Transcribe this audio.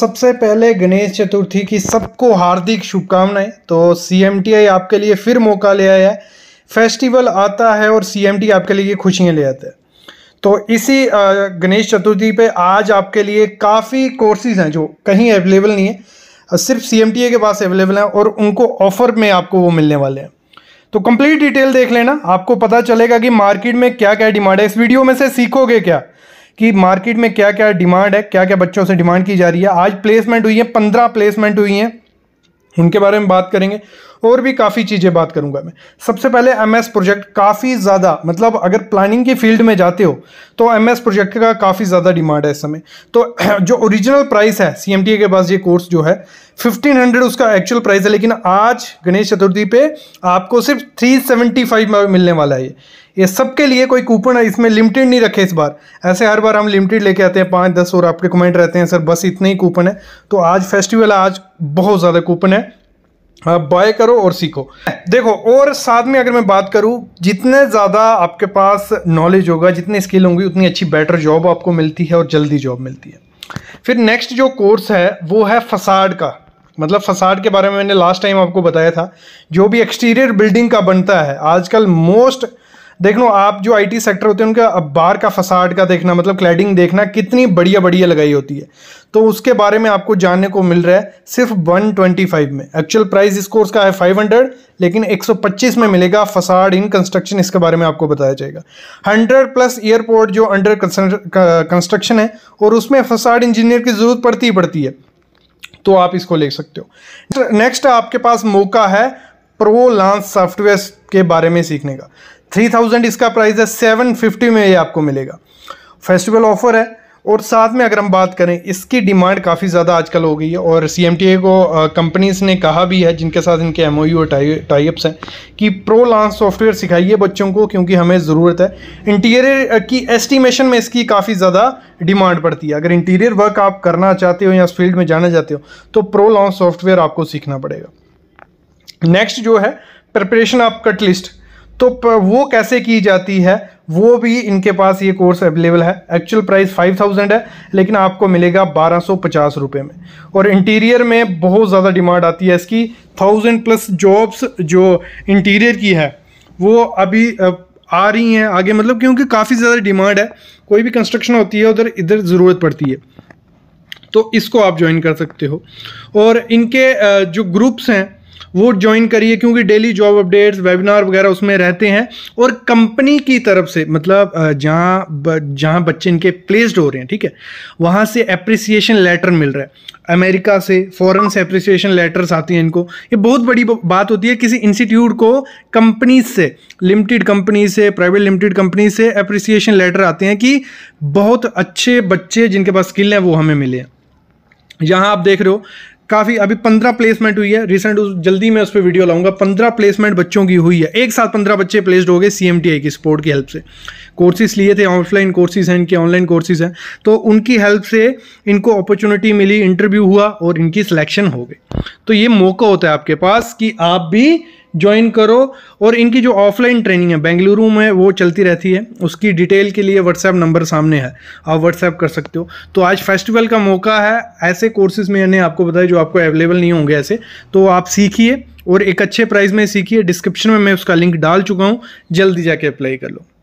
सबसे पहले गणेश चतुर्थी की सबको हार्दिक शुभकामनाएं तो सी आपके लिए फिर मौका ले आया है फेस्टिवल आता है और सी आपके लिए खुशियां ले आता है तो इसी गणेश चतुर्थी पे आज आपके लिए काफ़ी कोर्सेज हैं जो कहीं अवेलेबल नहीं है सिर्फ सी के पास अवेलेबल हैं और उनको ऑफर में आपको वो मिलने वाले हैं तो कंप्लीट डिटेल देख लेना आपको पता चलेगा कि मार्केट में क्या क्या डिमांड है इस वीडियो में से सीखोगे क्या कि मार्केट में क्या क्या डिमांड है क्या क्या बच्चों से डिमांड की जा रही है आज प्लेसमेंट हुई है पंद्रह प्लेसमेंट हुई हैं उनके बारे में बात करेंगे और भी काफ़ी चीज़ें बात करूंगा मैं सबसे पहले एमएस प्रोजेक्ट काफ़ी ज़्यादा मतलब अगर प्लानिंग की फील्ड में जाते हो तो एमएस प्रोजेक्ट का काफ़ी ज़्यादा डिमांड है इस समय तो जो ओरिजिनल प्राइस है ए के पास ये कोर्स जो है 1500 उसका एक्चुअल प्राइस है लेकिन आज गणेश चतुर्थी पे आपको सिर्फ 375 में मिलने वाला है ये ये सबके लिए कोई कूपन है इसमें लिमिटेड नहीं रखे इस बार ऐसे हर बार हम लिमिटेड लेके आते हैं पाँच दस और आपके कमेंट रहते हैं सर बस इतने ही कूपन है तो आज फेस्टिवल है आज बहुत ज़्यादा कूपन है बाय हाँ, करो और सीखो देखो और साथ में अगर मैं बात करूँ जितने ज़्यादा आपके पास नॉलेज होगा जितनी स्किल होंगी उतनी अच्छी बेटर जॉब आपको मिलती है और जल्दी जॉब मिलती है फिर नेक्स्ट जो कोर्स है वो है फसाड का मतलब फसाड के बारे में मैंने लास्ट टाइम आपको बताया था जो भी एक्सटीरियर बिल्डिंग का बनता है आजकल मोस्ट देख लो आप जो आईटी सेक्टर होते हैं उनका बाहर का फसाड का देखना मतलब क्लैडिंग देखना कितनी बढ़िया बढ़िया लगाई होती है तो उसके बारे में आपको जानने को मिल रहा है सिर्फ 125 में एक्चुअल प्राइस इस कोर्स का है 500 लेकिन 125 में मिलेगा फसाड इन कंस्ट्रक्शन इसके बारे में आपको बताया जाएगा 100 प्लस एयरपोर्ट जो अंडर कंस्ट्रक्शन है और उसमें फसाड इंजीनियर की ज़रूरत पड़ती ही पड़ती है तो आप इसको ले सकते हो नेक्स्ट आपके पास मौका है प्रो लांस सॉफ्टवेयर के बारे में सीखने का थ्री थाउजेंड इसका प्राइस है सेवन फिफ्टी में ये आपको मिलेगा फेस्टिवल ऑफर है और साथ में अगर हम बात करें इसकी डिमांड काफ़ी ज़्यादा आजकल हो गई है और सी एम टी ए को कंपनीज़ ने कहा भी है जिनके साथ इनके एम ओ यू टाइप्स हैं कि प्रो लांस सॉफ्टवेयर सिखाइए बच्चों को क्योंकि हमें ज़रूरत है इंटीरियर की एस्टिमेशन में इसकी काफ़ी ज़्यादा डिमांड पड़ती है अगर इंटीरियर वर्क आप करना चाहते हो या फील्ड में जाना चाहते हो तो प्रो लॉन्स सॉफ्टवेयर आपको सीखना पड़ेगा नेक्स्ट जो है प्रिपरेशन ऑफ कट लिस्ट तो वो कैसे की जाती है वो भी इनके पास ये कोर्स अवेलेबल है एक्चुअल प्राइस 5000 है लेकिन आपको मिलेगा बारह सौ में और इंटीरियर में बहुत ज़्यादा डिमांड आती है इसकी थाउजेंड प्लस जॉब्स जो इंटीरियर की है वो अभी आ रही हैं आगे मतलब क्योंकि काफ़ी ज़्यादा डिमांड है कोई भी कंस्ट्रक्शन होती है उधर इधर ज़रूरत पड़ती है तो इसको आप ज्वाइन कर सकते हो और इनके जो ग्रुप्स हैं वो ज्वाइन करिए क्योंकि डेली जॉब अपडेट्स वेबिनार वगैरह उसमें रहते हैं और कंपनी की तरफ से मतलब जहाँ जहाँ बच्चे इनके प्लेस्ड हो रहे हैं ठीक है वहाँ से अप्रिसिएशन लेटर मिल रहा है अमेरिका से फॉरन से अप्रिसिएशन लेटर्स आती हैं इनको ये बहुत बड़ी बात होती है किसी इंस्टीट्यूट को कंपनी से लिमिटेड कंपनी से प्राइवेट लिमिटेड कंपनी से अप्रिसिएशन लेटर आते हैं कि बहुत अच्छे बच्चे जिनके पास स्किल हैं वो हमें मिले हैं यहाँ आप देख रहे हो काफ़ी अभी पंद्रह प्लेसमेंट हुई है रिसेंट उस जल्दी मैं उस पर वीडियो लाऊंगा पंद्रह प्लेसमेंट बच्चों की हुई है एक साथ पंद्रह बच्चे प्लेस्ड हो गए सी एम टी आई की सपोर्ट की हेल्प से कोर्सेज लिए थे ऑफलाइन कोर्सेज हैं इनके ऑनलाइन कोर्सेज हैं तो उनकी हेल्प से इनको अपॉर्चुनिटी मिली इंटरव्यू हुआ और इनकी सिलेक्शन हो गई तो ये मौका होता है आपके पास कि आप भी ज्वाइन करो और इनकी जो ऑफलाइन ट्रेनिंग है बेंगलुरु में वो चलती रहती है उसकी डिटेल के लिए व्हाट्सएप नंबर सामने है आप व्हाट्सएप कर सकते हो तो आज फेस्टिवल का मौका है ऐसे कोर्सेज मैंने आपको बताया जो आपको अवेलेबल नहीं होंगे ऐसे तो आप सीखिए और एक अच्छे प्राइस में सीखिए डिस्क्रिप्शन में मैं उसका लिंक डाल चुका हूँ जल्दी जाके अप्लाई कर लो